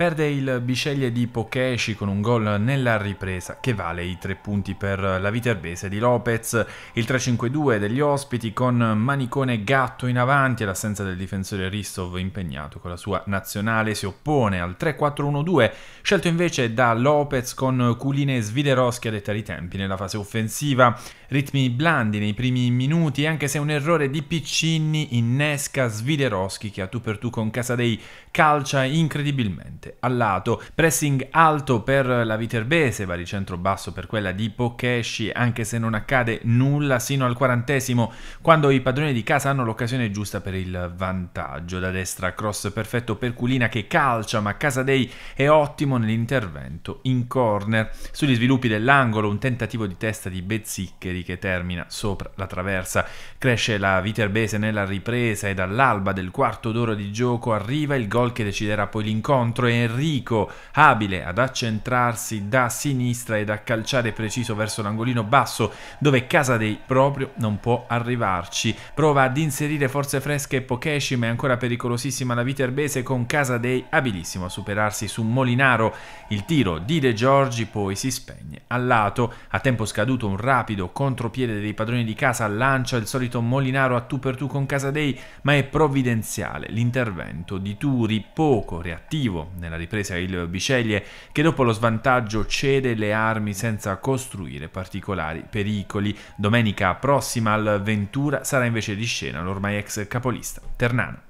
Perde il bisceglie di Pokeshi con un gol nella ripresa che vale i tre punti per la Viterbese di Lopez, il 3-5-2 degli ospiti con Manicone Gatto in avanti e l'assenza del difensore Ristov impegnato con la sua nazionale si oppone al 3-4-1-2 scelto invece da Lopez con Culine e Svideroschi a dettare i tempi nella fase offensiva, ritmi blandi nei primi minuti anche se un errore di Piccinni innesca Svideroschi che a tu per tu con Casadei calcia incredibilmente completamente al lato. Pressing alto per la Viterbese, baricentro basso per quella di Pocchesci, anche se non accade nulla sino al quarantesimo, quando i padroni di casa hanno l'occasione giusta per il vantaggio. Da destra cross perfetto per Culina che calcia, ma Casadei è ottimo nell'intervento in corner. Sugli sviluppi dell'angolo un tentativo di testa di Bezziccheri che termina sopra la traversa. Cresce la Viterbese nella ripresa e dall'alba del quarto d'ora di gioco arriva il gol che deciderà poi l'incontro e Enrico, abile ad accentrarsi da sinistra ed a calciare preciso verso l'angolino basso, dove Casa dei proprio non può arrivarci. Prova ad inserire forze fresche e Pokeshi, ma è ancora pericolosissima la Viterbese con Casa dei abilissimo a superarsi su Molinaro. Il tiro di De Giorgi poi si spegne al lato. A tempo scaduto un rapido contropiede dei padroni di casa lancia il solito Molinaro a tu per tu con Casadei, ma è provvidenziale l'intervento di Turi, poco reattivo nella nella ripresa il Biceglie che dopo lo svantaggio cede le armi senza costruire particolari pericoli. Domenica prossima al Ventura sarà invece di scena l'ormai ex capolista Ternano.